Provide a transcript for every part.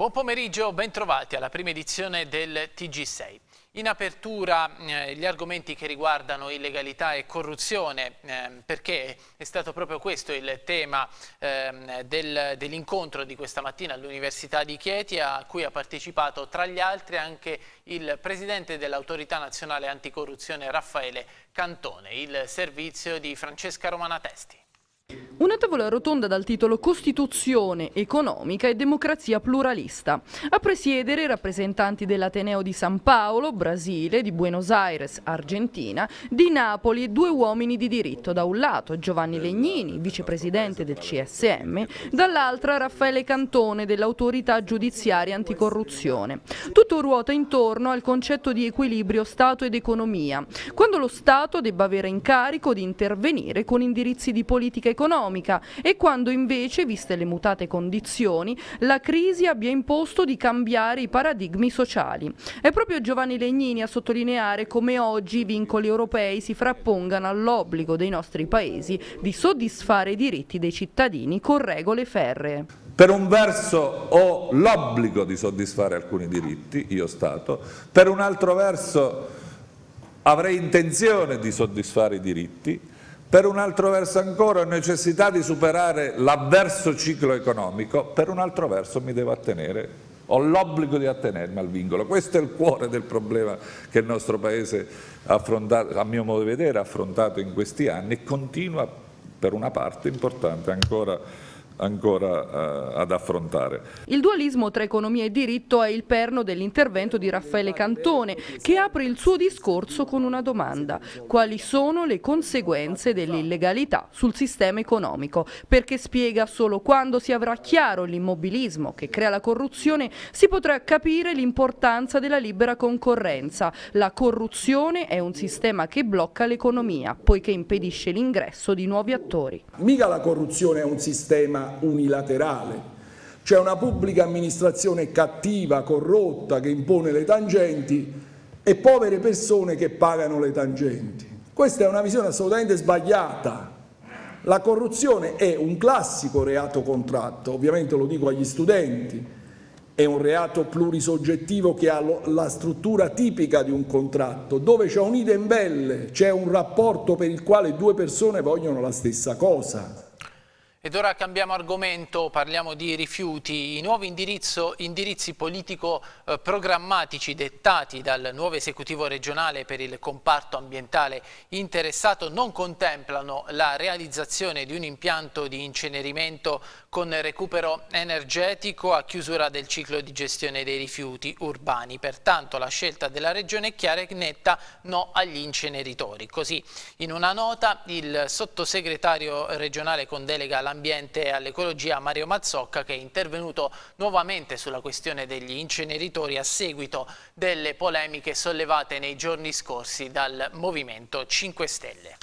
Buon pomeriggio, bentrovati alla prima edizione del TG6. In apertura eh, gli argomenti che riguardano illegalità e corruzione, eh, perché è stato proprio questo il tema eh, del, dell'incontro di questa mattina all'Università di Chieti, a cui ha partecipato tra gli altri anche il Presidente dell'Autorità Nazionale Anticorruzione Raffaele Cantone, il servizio di Francesca Romana Testi. Una tavola rotonda dal titolo Costituzione economica e democrazia pluralista. A presiedere rappresentanti dell'Ateneo di San Paolo, Brasile, di Buenos Aires, Argentina, di Napoli e due uomini di diritto. Da un lato Giovanni Legnini, vicepresidente del CSM, dall'altra Raffaele Cantone dell'autorità giudiziaria anticorruzione. Tutto ruota intorno al concetto di equilibrio Stato ed economia, quando lo Stato debba avere incarico di intervenire con indirizzi di politica economica economica e quando invece, viste le mutate condizioni, la crisi abbia imposto di cambiare i paradigmi sociali. È proprio Giovanni Legnini a sottolineare come oggi i vincoli europei si frappongano all'obbligo dei nostri paesi di soddisfare i diritti dei cittadini con regole ferree. Per un verso ho l'obbligo di soddisfare alcuni diritti, io Stato, per un altro verso avrei intenzione di soddisfare i diritti, per un altro verso ancora ho necessità di superare l'avverso ciclo economico, per un altro verso mi devo attenere, ho l'obbligo di attenermi al vincolo. Questo è il cuore del problema che il nostro Paese, a mio modo di vedere, ha affrontato in questi anni e continua per una parte importante ancora ancora eh, ad affrontare. Il dualismo tra economia e diritto è il perno dell'intervento di Raffaele Cantone che apre il suo discorso con una domanda. Quali sono le conseguenze dell'illegalità sul sistema economico? Perché spiega solo quando si avrà chiaro l'immobilismo che crea la corruzione si potrà capire l'importanza della libera concorrenza. La corruzione è un sistema che blocca l'economia poiché impedisce l'ingresso di nuovi attori. Mica la corruzione è un sistema unilaterale, C'è una pubblica amministrazione cattiva, corrotta, che impone le tangenti e povere persone che pagano le tangenti. Questa è una visione assolutamente sbagliata. La corruzione è un classico reato contratto, ovviamente lo dico agli studenti, è un reato plurisoggettivo che ha la struttura tipica di un contratto, dove c'è un idem belle, c'è un rapporto per il quale due persone vogliono la stessa cosa. Ed ora cambiamo argomento, parliamo di rifiuti. I nuovi indirizzi politico-programmatici eh, dettati dal nuovo esecutivo regionale per il comparto ambientale interessato non contemplano la realizzazione di un impianto di incenerimento con recupero energetico a chiusura del ciclo di gestione dei rifiuti urbani. Pertanto la scelta della Regione è chiara e netta no agli inceneritori. Così in una nota il sottosegretario regionale con delega all'ambiente e all'ecologia Mario Mazzocca che è intervenuto nuovamente sulla questione degli inceneritori a seguito delle polemiche sollevate nei giorni scorsi dal Movimento 5 Stelle.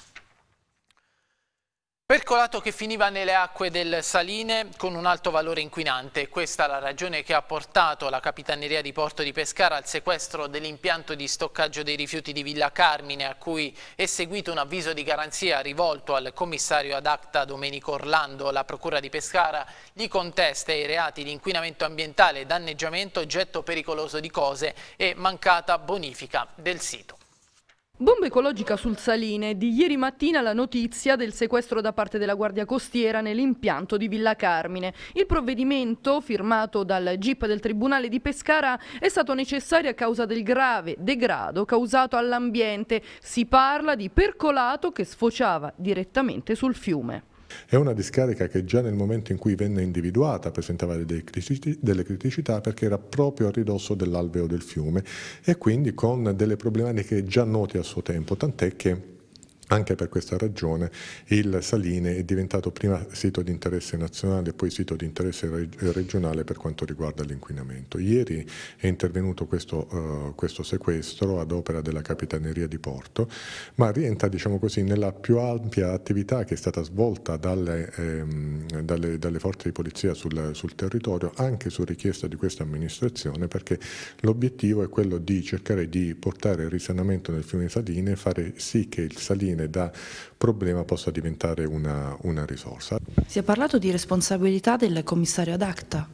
Percolato che finiva nelle acque del Saline con un alto valore inquinante. Questa è la ragione che ha portato la Capitaneria di Porto di Pescara al sequestro dell'impianto di stoccaggio dei rifiuti di Villa Carmine, a cui è seguito un avviso di garanzia rivolto al commissario ad acta Domenico Orlando. La Procura di Pescara gli contesta i reati di inquinamento ambientale, danneggiamento, getto pericoloso di cose e mancata bonifica del sito. Bomba ecologica sul Saline, di ieri mattina la notizia del sequestro da parte della Guardia Costiera nell'impianto di Villa Carmine. Il provvedimento, firmato dal GIP del Tribunale di Pescara, è stato necessario a causa del grave degrado causato all'ambiente. Si parla di percolato che sfociava direttamente sul fiume. È una discarica che già nel momento in cui venne individuata presentava delle criticità perché era proprio a ridosso dell'alveo del fiume e quindi con delle problematiche già note al suo tempo, tant'è che anche per questa ragione il Saline è diventato prima sito di interesse nazionale e poi sito di interesse regionale per quanto riguarda l'inquinamento. Ieri è intervenuto questo, uh, questo, sequestro ad opera della Capitaneria di Porto, ma rientra diciamo così, nella più ampia attività che è stata svolta dalle, ehm, dalle, dalle forze di polizia sul, sul territorio, anche su richiesta di questa amministrazione, perché l'obiettivo è quello di cercare di portare il risanamento nel fiume Saline e fare sì che il Saline da problema possa diventare una, una risorsa. Si è parlato di responsabilità del commissario ad acta.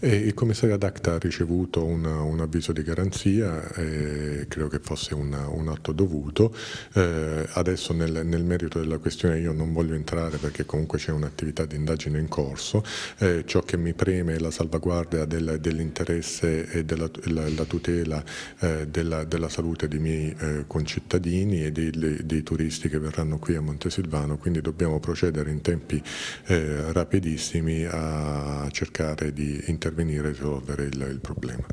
E il commissario ad acta ha ricevuto una, un avviso di garanzia, eh, credo che fosse una, un atto dovuto. Eh, adesso nel, nel, merito della questione io non voglio entrare perché comunque c'è un'attività di indagine in corso. Eh, ciò che mi preme è la salvaguardia del, dell'interesse e della la, la tutela eh, della, della, salute dei miei eh, concittadini e dei, dei, dei turisti che verranno qui qui a Montesilvano, quindi dobbiamo procedere in tempi eh, rapidissimi a cercare di intervenire e risolvere il, il problema.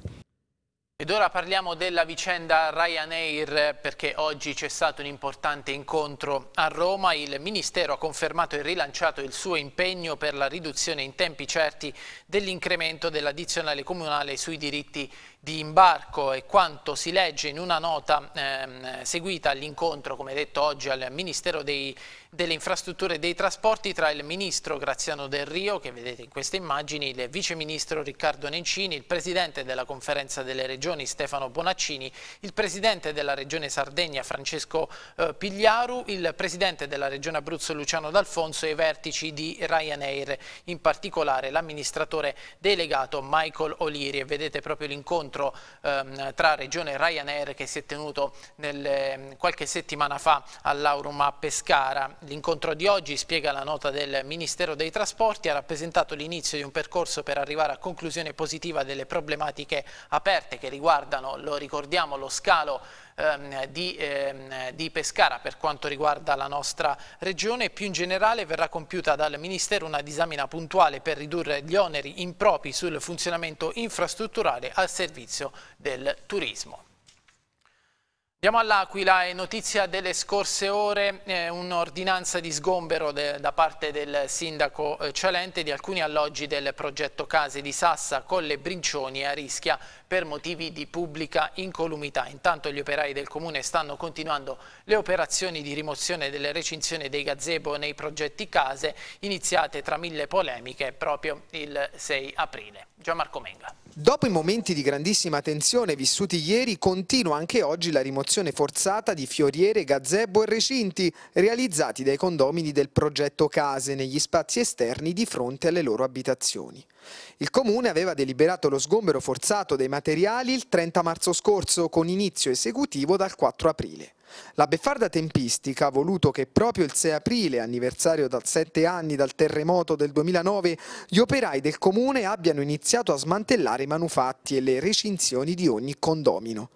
Ed ora parliamo della vicenda Ryanair perché oggi c'è stato un importante incontro a Roma. Il Ministero ha confermato e rilanciato il suo impegno per la riduzione in tempi certi dell'incremento dell'addizionale comunale sui diritti di imbarco e quanto si legge in una nota ehm, seguita all'incontro, come detto oggi, al Ministero dei, delle Infrastrutture e dei Trasporti tra il Ministro Graziano Del Rio, che vedete in queste immagini, il Vice Ministro Riccardo Nencini, il Presidente della Conferenza delle Regioni Stefano Bonaccini, il Presidente della Regione Sardegna Francesco eh, Pigliaru, il Presidente della Regione Abruzzo Luciano D'Alfonso e i vertici di Ryanair, in particolare l'amministratore delegato Michael O'Leary. Vedete proprio l'incontro incontro ehm, tra Regione e Ryanair che si è tenuto nel, ehm, qualche settimana fa all'Aurum a Pescara. L'incontro di oggi, spiega la nota del Ministero dei Trasporti, ha rappresentato l'inizio di un percorso per arrivare a conclusione positiva delle problematiche aperte che riguardano, lo ricordiamo, lo scalo ehm, di, ehm, di, Pescara per quanto riguarda la nostra regione. Più in generale verrà compiuta dal Ministero una disamina puntuale per ridurre gli oneri impropri sul funzionamento infrastrutturale al servizio del turismo. Andiamo all'Aquila, è notizia delle scorse ore eh, un'ordinanza di sgombero de, da parte del sindaco eh, Cialente di alcuni alloggi del progetto Case di Sassa, con le Brincioni a Arischia per motivi di pubblica incolumità. Intanto gli operai del Comune stanno continuando le operazioni di rimozione delle recinzioni dei gazebo nei progetti case, iniziate tra mille polemiche proprio il 6 aprile. Gianmarco Menga. Dopo i momenti di grandissima tensione vissuti ieri, continua anche oggi la rimozione forzata di fioriere, gazebo e recinti realizzati dai condomini del progetto Case negli spazi esterni di fronte alle loro abitazioni. Il comune aveva deliberato lo sgombero forzato dei materiali materiali il 30 marzo scorso con inizio esecutivo dal 4 aprile. La beffarda tempistica ha voluto che proprio il 6 aprile, anniversario da sette anni dal terremoto del 2009, gli operai del comune abbiano iniziato a smantellare i manufatti e le recinzioni di ogni condomino.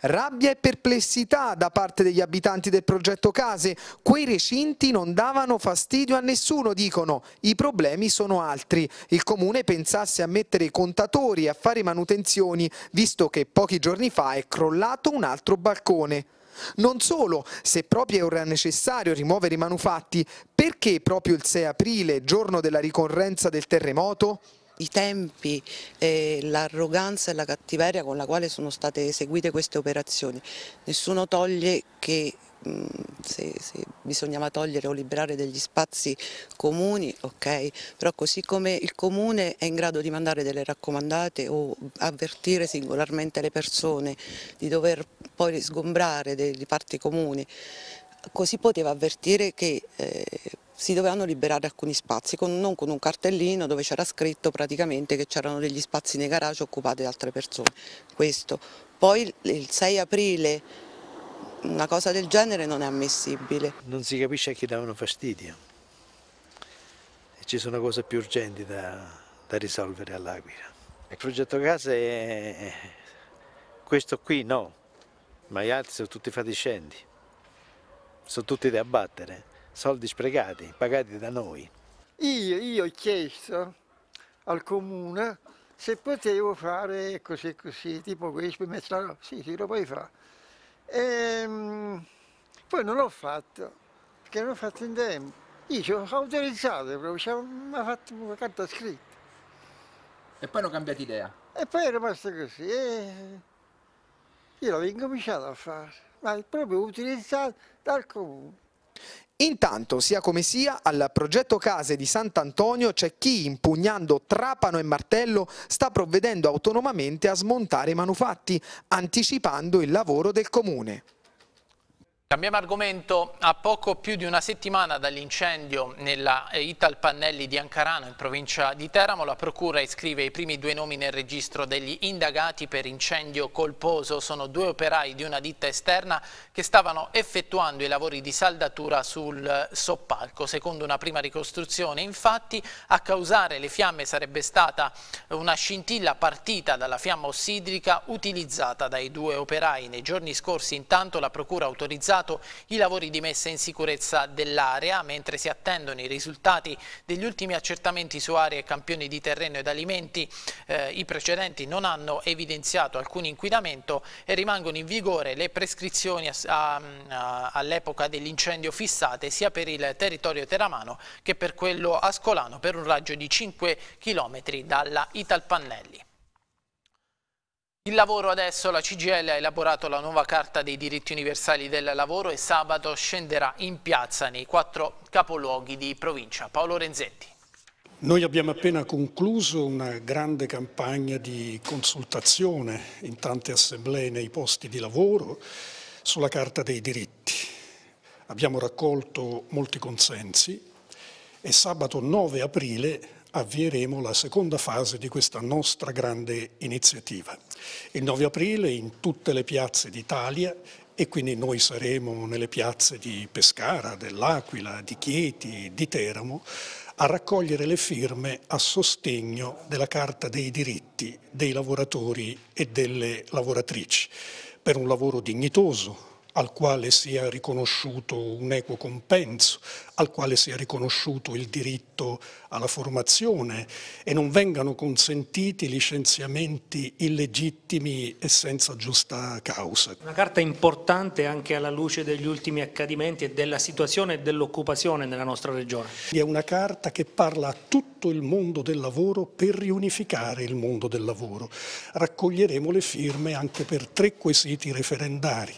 Rabbia e perplessità da parte degli abitanti del progetto Case. Quei recinti non davano fastidio a nessuno, dicono. I problemi sono altri. Il comune pensasse a mettere i contatori e a fare manutenzioni, visto che pochi giorni fa è crollato un altro balcone. Non solo, se proprio era necessario rimuovere i manufatti, perché proprio il 6 aprile, giorno della ricorrenza del terremoto? i tempi, eh, l'arroganza e la cattiveria con la quale sono state eseguite queste operazioni. Nessuno toglie che se, mm, se, bisognava togliere o liberare degli spazi comuni, ok, però così come il comune è in grado di mandare delle raccomandate o avvertire singolarmente le persone di dover poi sgombrare delle parti comuni, così poteva avvertire che eh, si dovevano liberare alcuni spazi, con, non con un cartellino dove c'era scritto praticamente che c'erano degli spazi nei garage occupati da altre persone. Questo. Poi il 6 aprile una cosa del genere non è ammissibile. Non si capisce a chi davano fastidio. E ci sono cose più urgenti da, da risolvere all'Aquila. Il progetto casa è questo qui, no. ma gli altri sono tutti fatiscendi, sono tutti da abbattere, soldi sprecati, pagati da noi. Io, io ho chiesto al comune se potevo fare così ecco, così, tipo questo, metterlo, sì, sì, lo puoi fare e, ehm, poi non l'ho fatto, perché non l'ho fatto in tempo. Io ci ho autorizzato, proprio, ci ha fatto una carta scritta. E poi hanno cambiato idea? E poi è rimasto così. E io l'ho incominciato a fare, ma proprio utilizzato dal comune. Intanto, sia come sia, al progetto case di Sant'Antonio c'è chi, impugnando trapano e martello, sta provvedendo autonomamente a smontare i manufatti, anticipando il lavoro del comune. Cambiamo argomento, a poco più di una settimana dall'incendio nella eh, Ital Pannelli di Ancarano in provincia di Teramo, la procura iscrive i primi due nomi nel registro degli indagati per incendio colposo. Sono due operai di una ditta esterna che stavano effettuando i lavori di saldatura sul eh, soppalco. Secondo una prima ricostruzione, infatti, a causare le fiamme sarebbe stata una scintilla partita dalla fiamma ossidrica utilizzata dai due operai. Nei giorni scorsi, intanto, la procura ha autorizzato iniziato i lavori di messa in sicurezza dell'area, mentre si attendono i risultati degli ultimi accertamenti su aree e campioni di terreno ed alimenti. Eh, I precedenti non hanno evidenziato alcun inquinamento e rimangono in vigore le prescrizioni all'epoca dell'incendio fissate sia per il territorio teramano che per quello ascolano per un raggio di 5 km dalla Italpannelli. Il lavoro adesso, la CGL ha elaborato la nuova carta dei diritti universali del lavoro e sabato scenderà in piazza nei quattro capoluoghi di provincia. Paolo Renzetti. Noi abbiamo appena concluso una grande campagna di consultazione in tante assemblee nei posti di lavoro sulla Carta dei diritti. Abbiamo raccolto molti consensi e sabato 9 aprile avvieremo la seconda fase di questa nostra grande iniziativa. Il 9 aprile in tutte le piazze d'Italia e quindi noi saremo nelle piazze di Pescara, dell'Aquila, di Chieti, di Teramo a raccogliere le firme a sostegno della Carta dei diritti dei lavoratori e delle lavoratrici per un lavoro dignitoso, al quale sia riconosciuto un equo compenso, al quale sia riconosciuto il diritto alla formazione e non vengano consentiti licenziamenti illegittimi e senza giusta causa. Una carta importante anche alla luce degli ultimi accadimenti e della situazione e dell'occupazione nella nostra regione. È una carta che parla a tutto il mondo del lavoro per riunificare il mondo del lavoro. Raccoglieremo le firme anche per tre quesiti referendari.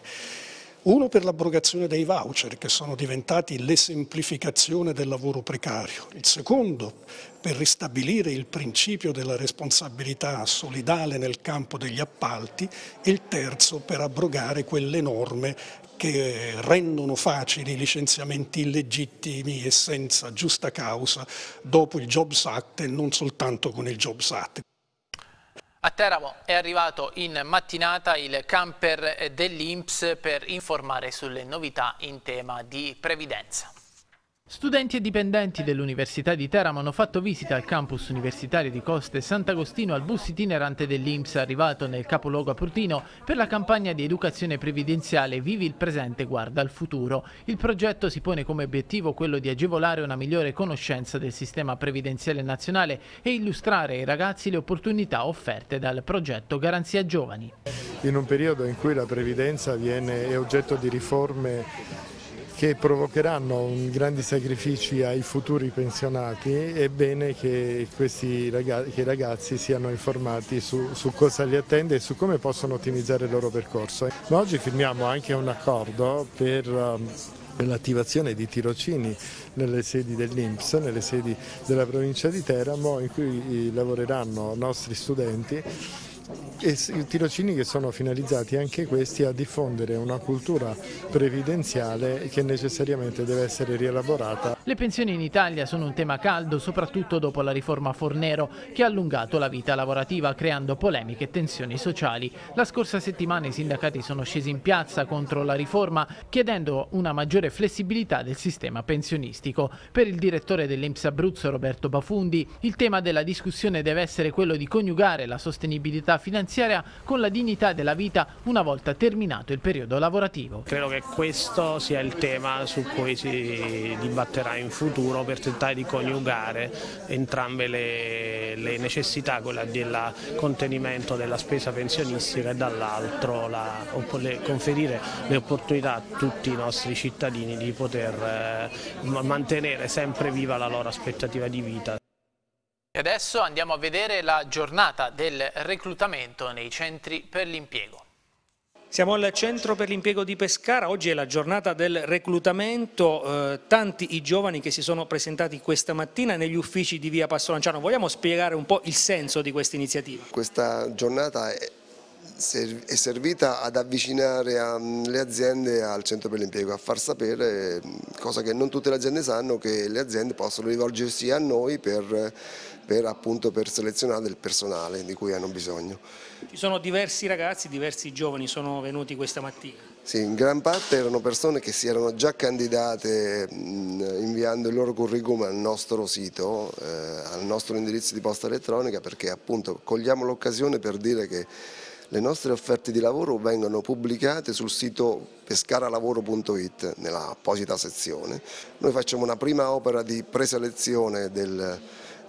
Uno per l'abrogazione dei voucher che sono diventati l'esemplificazione del lavoro precario, il secondo per ristabilire il principio della responsabilità solidale nel campo degli appalti e il terzo per abrogare quelle norme che rendono facili i licenziamenti illegittimi e senza giusta causa dopo il Jobs Act e non soltanto con il Jobs Act. A Teramo è arrivato in mattinata il camper dell'Inps per informare sulle novità in tema di previdenza. Studenti e dipendenti dell'Università di Teramo hanno fatto visita al campus universitario di Costa e Sant'Agostino al bus itinerante dell'Inps arrivato nel capoluogo apurtino per la campagna di educazione previdenziale Vivi il presente, guarda al futuro. Il progetto si pone come obiettivo quello di agevolare una migliore conoscenza del sistema previdenziale nazionale e illustrare ai ragazzi le opportunità offerte dal progetto Garanzia Giovani. In un periodo in cui la previdenza viene, è oggetto di riforme che provocheranno grandi sacrifici ai futuri pensionati, è bene che, ragazzi, che i ragazzi siano informati su, su, cosa li attende e su come possono ottimizzare il loro percorso. Ma oggi firmiamo anche un accordo per... Um, per l'attivazione di tirocini nelle sedi dell'Inps, nelle sedi della provincia di Teramo in cui lavoreranno nostri studenti e tirocini che sono finalizzati anche questi a diffondere una cultura previdenziale che necessariamente deve essere rielaborata. Le pensioni in Italia sono un tema caldo soprattutto dopo la riforma Fornero che ha allungato la vita lavorativa creando polemiche e tensioni sociali. La scorsa settimana i sindacati sono scesi in piazza contro la riforma chiedendo una maggiore flessibilità del sistema pensionistico. Per il direttore dell'Inps Abruzzo Roberto Bafundi il tema della discussione deve essere quello di coniugare la sostenibilità finanziaria con la dignità della vita una volta terminato il periodo lavorativo. Credo che questo sia il tema su cui si dibatterà in futuro per tentare di coniugare entrambe le, le necessità, quella del contenimento della spesa pensionistica e dall'altro la, conferire le opportunità a tutti i nostri cittadini di poter eh, mantenere sempre viva la loro aspettativa di vita. E adesso andiamo a vedere la giornata del reclutamento nei centri per l'impiego. Siamo al centro per l'impiego di Pescara, oggi è la giornata del reclutamento, eh, tanti i giovani che si sono presentati questa mattina negli uffici di via Pastolanciano, vogliamo spiegare un po' il senso di questa iniziativa? Questa giornata è è servita ad avvicinare ehm, le aziende al centro per l'impiego, a far sapere, ehm, cosa che non tutte le aziende sanno, che le aziende possono rivolgersi a noi per per, appunto, per selezionare del personale di cui hanno bisogno. Ci sono diversi ragazzi, diversi giovani sono venuti questa mattina? Sì, in gran parte erano persone che si erano già candidate inviando il loro curriculum al nostro sito, eh, al nostro indirizzo di posta elettronica perché appunto cogliamo l'occasione per dire che le nostre offerte di lavoro vengono pubblicate sul sito pescaralavoro.it nella apposita sezione. Noi facciamo una prima opera di preselezione del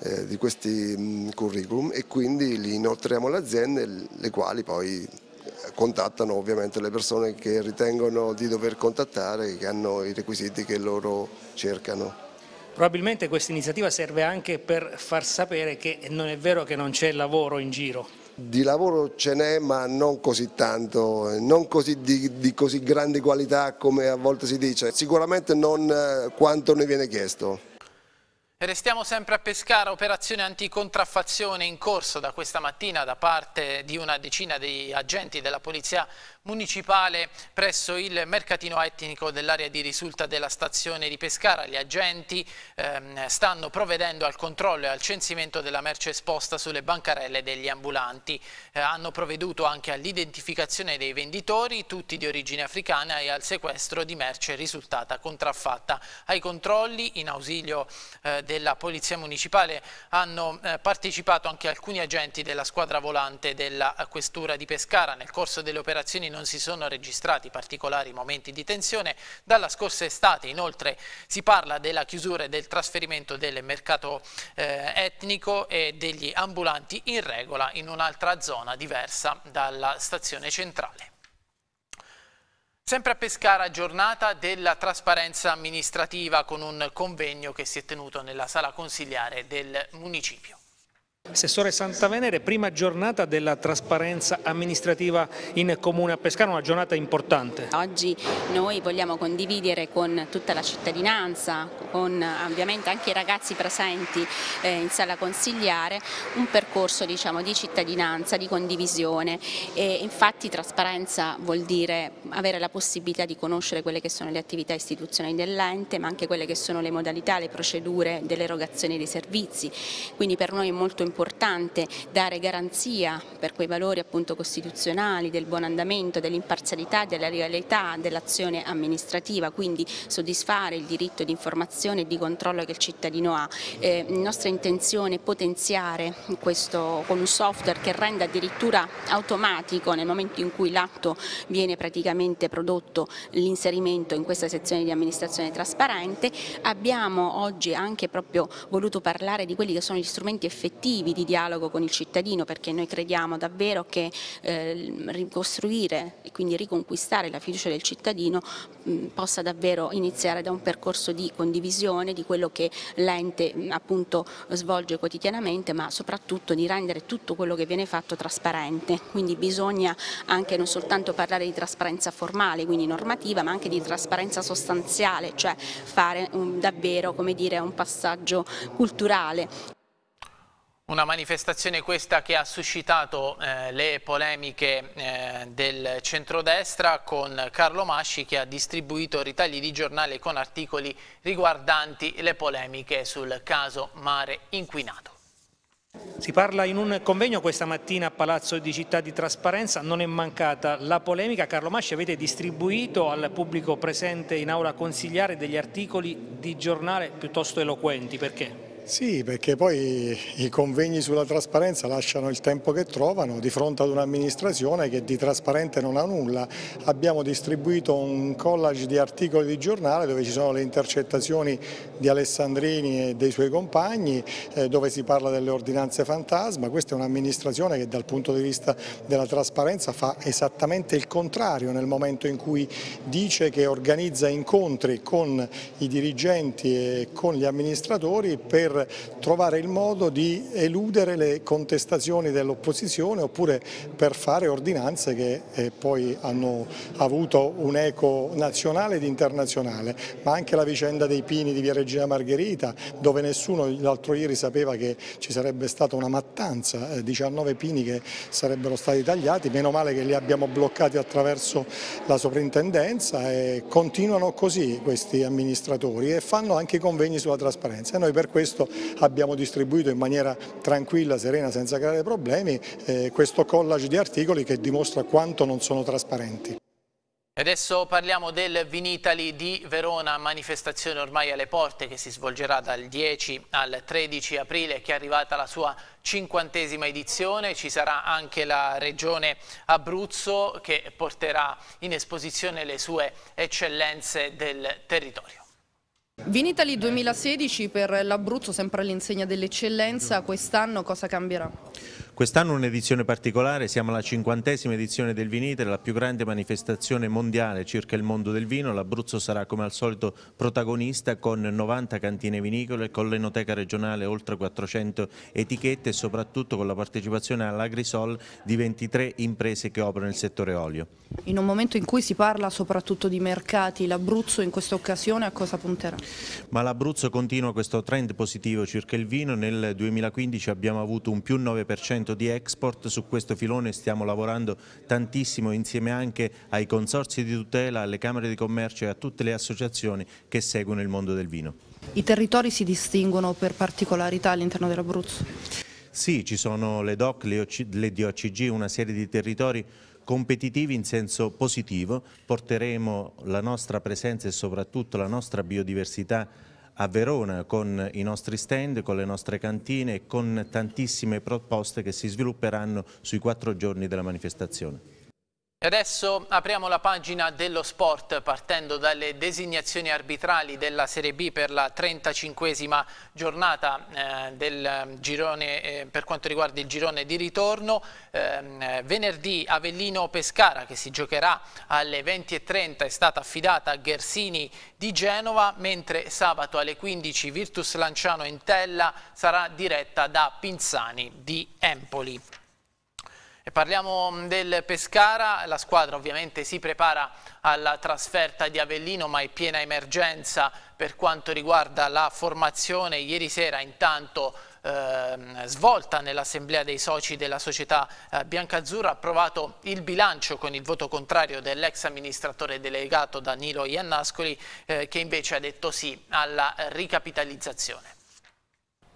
eh, di questi mm, curriculum e quindi li inoltriamo alle aziende le quali poi eh, contattano ovviamente le persone che ritengono di dover contattare, che hanno i requisiti che loro cercano. Probabilmente questa iniziativa serve anche per far sapere che non è vero che non c'è lavoro in giro. Di lavoro ce n'è ma non così tanto, eh, non così di, di, così grande qualità come a volte si dice, sicuramente non quanto ne viene chiesto. Restiamo sempre a Pescara, operazione anticontraffazione in corso da questa mattina da parte di una decina di agenti della Polizia municipale presso il mercatino etnico dell'area di risulta della stazione di Pescara. Gli agenti ehm, stanno provvedendo al controllo e al censimento della merce esposta sulle bancarelle degli ambulanti. Eh, hanno provveduto anche all'identificazione dei venditori, tutti di origine africana, e al sequestro di merce risultata contraffatta. Ai controlli, in ausilio eh, della Polizia Municipale, hanno eh, partecipato anche alcuni agenti della squadra volante della eh, Questura di Pescara. Nel corso delle operazioni non si sono registrati particolari momenti di tensione. Dalla scorsa estate inoltre si parla della chiusura e del trasferimento del mercato eh, etnico e degli ambulanti in regola in un'altra zona diversa dalla stazione centrale. Sempre a Pescara giornata della trasparenza amministrativa con un convegno che si è tenuto nella sala consigliare del municipio. Assessore Santavenere, prima giornata della trasparenza amministrativa in Comune a Pescara, una giornata importante. Oggi noi vogliamo condividere con tutta la cittadinanza, con ovviamente anche i ragazzi presenti eh, in sala consigliare, un percorso diciamo, di cittadinanza, di condivisione e infatti trasparenza vuol dire avere la possibilità di conoscere quelle che sono le attività istituzionali dell'ente, ma anche quelle che sono le modalità, le procedure dell'erogazione dei servizi, quindi per noi è molto importante importante dare garanzia per quei valori appunto costituzionali del buon andamento, dell'imparzialità, della legalità dell'azione amministrativa, quindi soddisfare il diritto di informazione e di controllo che il cittadino ha. Eh, nostra intenzione è potenziare questo con un software che renda addirittura automatico nel momento in cui l'atto viene praticamente prodotto l'inserimento in questa sezione di amministrazione trasparente. Abbiamo oggi anche proprio voluto parlare di quelli che sono gli strumenti effettivi tentativi di dialogo con il cittadino perché noi crediamo davvero che eh, ricostruire e quindi riconquistare la fiducia del cittadino mh, mm, possa davvero iniziare da un percorso di condivisione di quello che l'ente mm, appunto svolge quotidianamente ma soprattutto di rendere tutto quello che viene fatto trasparente, quindi bisogna anche non soltanto parlare di trasparenza formale, quindi normativa, ma anche di trasparenza sostanziale, cioè fare un, davvero come dire, un passaggio culturale. Una manifestazione questa che ha suscitato eh, le polemiche eh, del centrodestra con Carlo Masci che ha distribuito ritagli di giornale con articoli riguardanti le polemiche sul caso mare inquinato. Si parla in un convegno questa mattina a Palazzo di Città di Trasparenza, non è mancata la polemica. Carlo Masci avete distribuito al pubblico presente in aula consigliare degli articoli di giornale piuttosto eloquenti, perché? Sì, perché poi i convegni sulla trasparenza lasciano il tempo che trovano di fronte ad un'amministrazione che di trasparente non ha nulla. Abbiamo distribuito un collage di articoli di giornale dove ci sono le intercettazioni di Alessandrini e dei suoi compagni, eh, dove si parla delle ordinanze fantasma. Questa è un'amministrazione che dal punto di vista della trasparenza fa esattamente il contrario nel momento in cui dice che organizza incontri con i dirigenti e con gli amministratori per trovare il modo di eludere le contestazioni dell'opposizione oppure per fare ordinanze che eh, poi hanno avuto un eco nazionale ed internazionale, ma anche la vicenda dei pini di Via Regina Margherita dove nessuno l'altro ieri sapeva che ci sarebbe stata una mattanza, 19 eh, pini che sarebbero stati tagliati, meno male che li abbiamo bloccati attraverso la soprintendenza e continuano così questi amministratori e fanno anche i convegni sulla trasparenza e noi per questo questo abbiamo distribuito in maniera tranquilla, serena, senza creare problemi eh, questo collage di articoli che dimostra quanto non sono trasparenti. Adesso parliamo del Vinitali di Verona, manifestazione ormai alle porte che si svolgerà dal 10 al 13 aprile che è arrivata la sua cinquantesima edizione, ci sarà anche la regione Abruzzo che porterà in esposizione le sue eccellenze del territorio. Vinitali 2016 per l'Abruzzo, sempre all'insegna dell'eccellenza, quest'anno cosa cambierà? Quest'anno un'edizione particolare, siamo alla cinquantesima edizione del Vinite, la più grande manifestazione mondiale circa il mondo del vino. L'Abruzzo sarà come al solito protagonista con 90 cantine vinicole, con l'enoteca regionale oltre 400 etichette e soprattutto con la partecipazione all'Agrisol di 23 imprese che operano nel settore olio. In un momento in cui si parla soprattutto di mercati, l'Abruzzo in questa occasione a cosa punterà? Ma l'Abruzzo continua questo trend positivo circa il vino, nel 2015 abbiamo avuto un più 9% 100% di export, su questo filone stiamo lavorando tantissimo insieme anche ai consorzi di tutela, alle Camere di Commercio e a tutte le associazioni che seguono il mondo del vino. I territori si distinguono per particolarità all'interno dell'Abruzzo? Sì, ci sono le DOC, le, OC, le DOCG, una serie di territori competitivi in senso positivo, porteremo la nostra presenza e soprattutto la nostra biodiversità a Verona con i nostri stand, con le nostre cantine e con tantissime proposte che si svilupperanno sui quattro giorni della manifestazione. E adesso apriamo la pagina dello sport partendo dalle designazioni arbitrali della Serie B per la 35esima giornata eh, del girone, eh, per quanto riguarda il girone di ritorno. Eh, venerdì Avellino-Pescara che si giocherà alle 20.30 è stata affidata a Gersini di Genova mentre sabato alle 15 Virtus Lanciano in Tella sarà diretta da Pinzani di Empoli. E parliamo mm, del Pescara, la squadra ovviamente si prepara alla trasferta di Avellino ma è piena emergenza per quanto riguarda la formazione. Ieri sera intanto Ehm, svolta nell'assemblea dei soci della società eh, biancazzurra ha approvato il bilancio con il voto contrario dell'ex amministratore delegato Danilo Iannascoli eh, che invece ha detto sì alla ricapitalizzazione.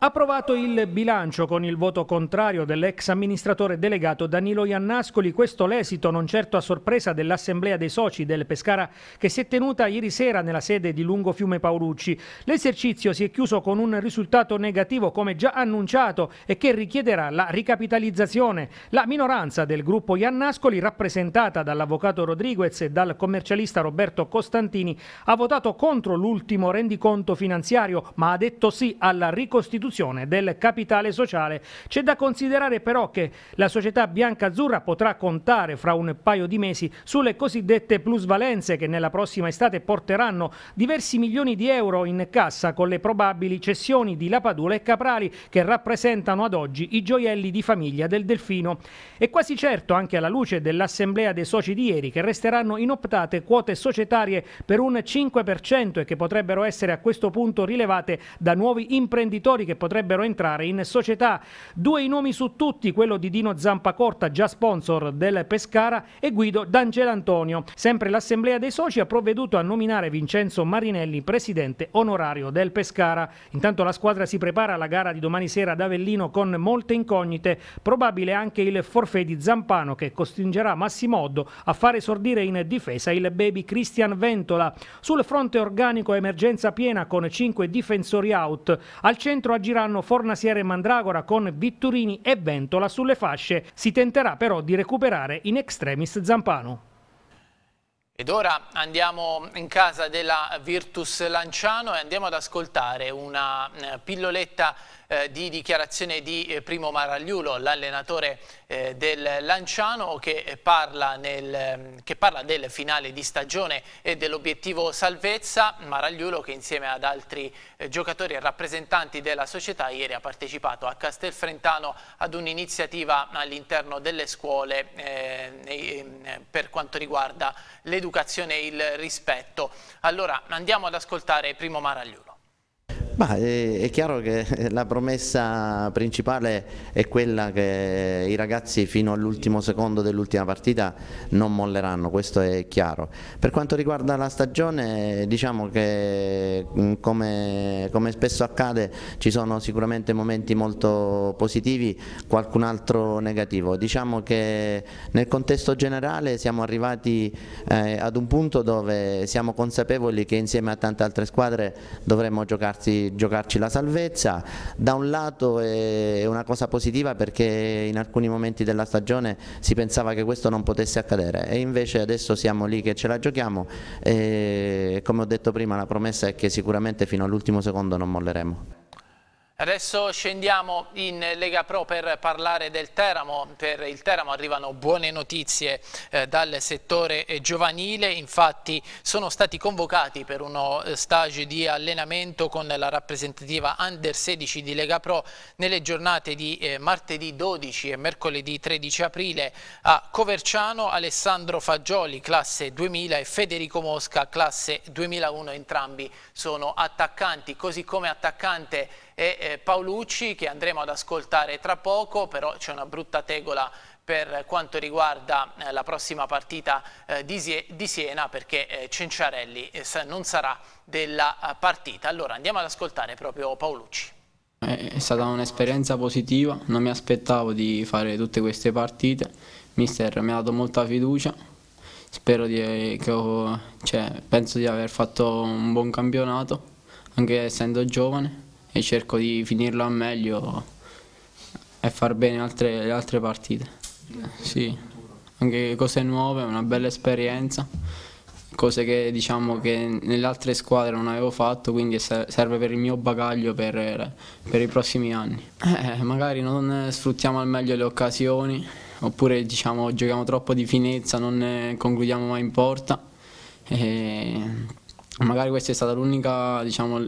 Approvato il bilancio con il voto contrario dell'ex amministratore delegato Danilo Iannascoli, questo l'esito non certo a sorpresa dell'assemblea dei soci del Pescara che si è tenuta ieri sera nella sede di Lungo Fiume Paolucci. L'esercizio si è chiuso con un risultato negativo come già annunciato e che richiederà la ricapitalizzazione. La minoranza del gruppo Iannascoli, rappresentata dall'avvocato Rodriguez e dal commercialista Roberto Costantini, ha votato contro l'ultimo rendiconto finanziario ma ha detto sì alla ricostituzione riduzione del capitale sociale. C'è da considerare però che la società bianca-azzurra potrà contare fra un paio di mesi sulle cosiddette plusvalenze che nella prossima estate porteranno diversi milioni di euro in cassa con le probabili cessioni di Lapadula e Caprali che rappresentano ad oggi i gioielli di famiglia del Delfino. È quasi certo anche alla luce dell'assemblea dei soci di ieri che resteranno inoptate quote societarie per un 5% e che potrebbero essere a questo punto rilevate da nuovi imprenditori che potrebbero potrebbero entrare in società. Due i nomi su tutti, quello di Dino Zampacorta, già sponsor del Pescara, e Guido D'Angelo Antonio. Sempre l'Assemblea dei Soci ha provveduto a nominare Vincenzo Marinelli presidente onorario del Pescara. Intanto la squadra si prepara alla gara di domani sera ad Avellino con molte incognite, probabile anche il forfè di Zampano che costringerà Massimoddo a fare esordire in difesa il baby Cristian Ventola. Sul fronte organico emergenza piena con 5 difensori out, al centro a agiranno Fornasiere e Mandragora con Vitturini e Ventola sulle fasce. Si tenterà però di recuperare in extremis Zampano. Ed ora andiamo in casa della Virtus Lanciano e andiamo ad ascoltare una eh, pilloletta eh, di dichiarazione di eh, Primo Maragliulo, l'allenatore eh, del Lanciano che eh, parla, nel, ehm, che parla, del finale di stagione e dell'obiettivo salvezza. Maragliulo che insieme ad altri eh, giocatori e rappresentanti della società ieri ha partecipato a Castelfrentano ad un'iniziativa all'interno delle scuole eh, ehm, per quanto riguarda l'educazione e il rispetto. Allora andiamo ad ascoltare Primo Maragliulo. Bah, eh, è chiaro che eh, la promessa principale è quella che i ragazzi fino all'ultimo secondo dell'ultima partita non molleranno, questo è chiaro. Per quanto riguarda la stagione diciamo che mm, come, come spesso accade ci sono sicuramente momenti molto positivi, qualcun altro negativo. Diciamo che nel contesto generale siamo arrivati eh, ad un punto dove siamo consapevoli che insieme a tante altre squadre dovremmo giocarsi giocarci la salvezza, da un lato è una cosa positiva perché in alcuni momenti della stagione si pensava che questo non potesse accadere e invece adesso siamo lì che ce la giochiamo e come ho detto prima la promessa è che sicuramente fino all'ultimo secondo non molleremo. Adesso scendiamo in Lega Pro per parlare del Teramo, per il Teramo arrivano buone notizie eh, dal settore eh, giovanile, infatti sono stati convocati per uno eh, stage di allenamento con la rappresentativa Under 16 di Lega Pro nelle giornate di eh, martedì 12 e mercoledì 13 aprile a Coverciano, Alessandro Fagioli classe 2000 e Federico Mosca classe 2001, entrambi sono attaccanti, così come attaccante e Paolucci che andremo ad ascoltare tra poco, però c'è una brutta tegola per quanto riguarda eh, la prossima partita eh, di Siena perché eh, Cenciarelli non sarà della partita. Allora andiamo ad ascoltare proprio Paolucci. È stata un'esperienza positiva, non mi aspettavo di fare tutte queste partite, mister mi ha dato molta fiducia, spero di, che ho, cioè, penso di aver fatto un buon campionato, anche essendo giovane e cerco di finirlo al meglio e far bene altre, le altre partite. Sì, anche cose nuove, una bella esperienza, cose che diciamo che nelle altre squadre non avevo fatto, quindi serve per il mio bagaglio per, per i prossimi anni. Eh, magari non sfruttiamo al meglio le occasioni, oppure diciamo giochiamo troppo di finezza, non concludiamo mai in porta. Eh, magari questa è stata l'unica diciamo,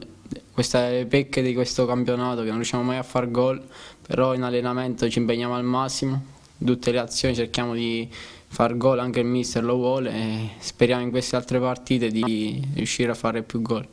queste pecche di questo campionato che non riusciamo mai a far gol, però in allenamento ci impegniamo al massimo, tutte le azioni cerchiamo di far gol, anche il mister lo vuole e speriamo in queste altre partite di riuscire a fare più gol.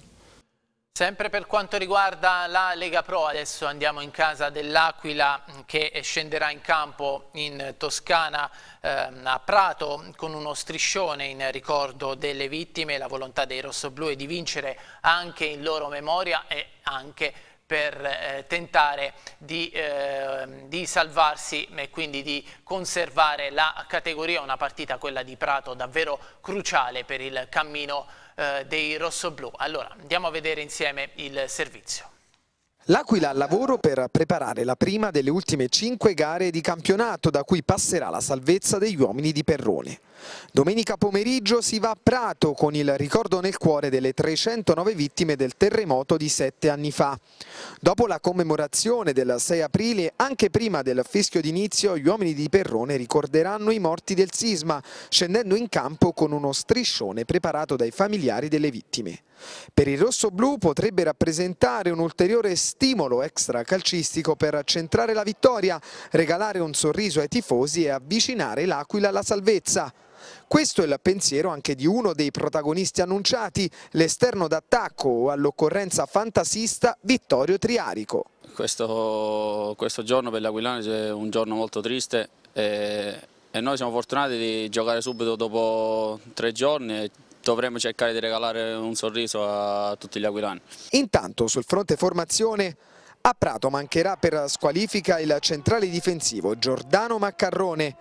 Sempre per quanto riguarda la Lega Pro, adesso andiamo in casa dell'Aquila che scenderà in campo in Toscana ehm, a Prato con uno striscione in ricordo delle vittime, la volontà dei rossoblù è di vincere anche in loro memoria e anche per eh, tentare di, eh, di, salvarsi e quindi di conservare la categoria, una partita quella di Prato davvero cruciale per il cammino eh, dei rossoblù. Allora, andiamo a vedere insieme il servizio. L'Aquila al lavoro per preparare la prima delle ultime cinque gare di campionato da cui passerà la salvezza degli uomini di Perrone. Domenica pomeriggio si va a Prato con il ricordo nel cuore delle 309 vittime del terremoto di sette anni fa. Dopo la commemorazione del 6 aprile, anche prima del fischio d'inizio, gli uomini di Perrone ricorderanno i morti del sisma, scendendo in campo con uno striscione preparato dai familiari delle vittime. Per il rosso-blu potrebbe rappresentare un ulteriore stimolo extra calcistico per centrare la vittoria, regalare un sorriso ai tifosi e avvicinare l'Aquila alla salvezza. Questo è il pensiero anche di uno dei protagonisti annunciati, l'esterno d'attacco o all'occorrenza fantasista Vittorio Triarico. Questo, questo giorno per l'Aquilani è un giorno molto triste e, eh, e, noi siamo fortunati di giocare subito dopo tre giorni dovremmo cercare di regalare un sorriso a tutti gli aquilani. Intanto sul fronte formazione a Prato mancherà per squalifica il centrale difensivo Giordano Maccarrone.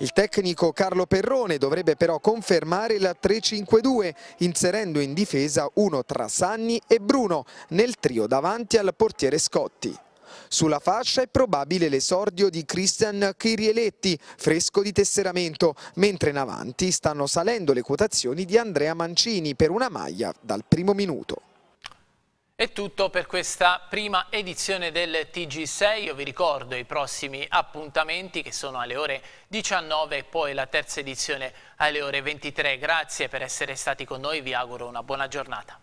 Il tecnico Carlo Perrone dovrebbe però confermare la 3-5-2 inserendo in difesa uno tra Sanni e Bruno nel trio davanti al portiere Scotti. Sulla fascia è probabile l'esordio di Christian Chirieletti, fresco di tesseramento, mentre in avanti stanno salendo le quotazioni di Andrea Mancini per una maglia dal primo minuto. È tutto per questa prima edizione del TG6, io vi ricordo i prossimi appuntamenti che sono alle ore 19 e poi la terza edizione alle ore 23. Grazie per essere stati con noi, vi auguro una buona giornata.